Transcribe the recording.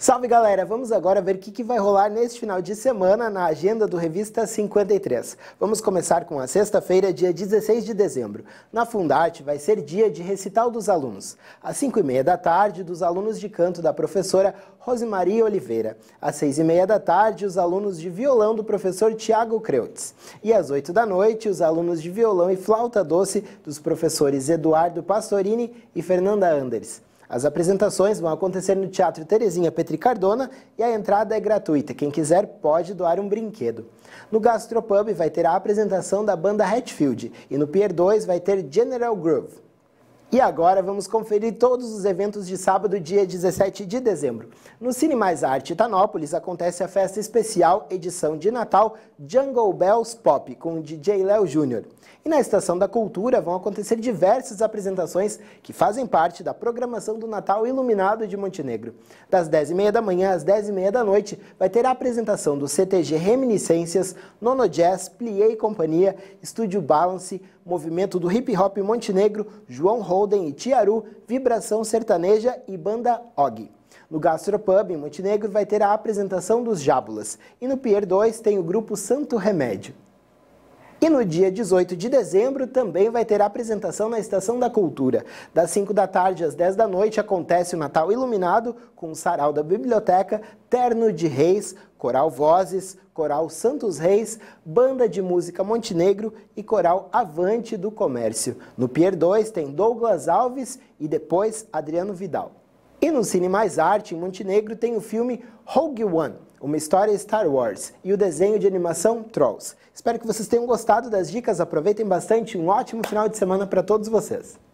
Salve galera, vamos agora ver o que, vai rolar neste final de semana na agenda do Revista 53. Vamos começar com a sexta-feira, dia 16 de dezembro. Na Fundarte vai ser dia de recital dos alunos, às 5 e meia da tarde, dos alunos de canto da professora Rosemaria Oliveira. Às 6 e meia da tarde, os alunos de violão do professor Tiago Creutz. E às 8 da noite, os alunos de violão e flauta doce dos professores Eduardo Pastorini e Fernanda Anders. As apresentações vão acontecer no Teatro Terezinha Petri Cardona e a entrada é gratuita. Quem quiser pode doar um brinquedo. No Gastropub vai ter a apresentação da banda Hatfield e no Pier 2 vai ter General Groove. E agora vamos conferir todos os eventos de sábado, dia 17 de dezembro. No Cine Mais Arte Itanópolis acontece a festa especial edição de Natal Jungle Bells Pop com o DJ Léo Júnior. E na Estação da Cultura vão acontecer diversas apresentações que fazem parte da programação do Natal Iluminado de Montenegro. Das 10h30 da manhã às 10h30 da noite vai ter a apresentação do CTG Reminiscências, Nono Jazz, Plié e Companhia, Estúdio Balance, Movimento do Hip Hop Montenegro, João Rô Holden e Tiaru, Vibração Sertaneja e Banda Og. No Gastropub, em Montenegro, vai ter a apresentação dos Jábulas. E no Pier 2 tem o grupo Santo Remédio. E no dia 18 de dezembro também vai ter apresentação na Estação da Cultura. Das 5 da tarde às 10 da noite acontece o Natal Iluminado com o Sarau da Biblioteca, Terno de Reis, Coral Vozes, Coral Santos Reis, Banda de Música Montenegro e Coral Avante do Comércio. No Pier 2 tem Douglas Alves e depois Adriano Vidal. E no Cine Mais Arte, em Montenegro, tem o filme Rogue One, uma história Star Wars e o desenho de animação Trolls. Espero que vocês tenham gostado das dicas, aproveitem bastante, um ótimo final de semana para todos vocês.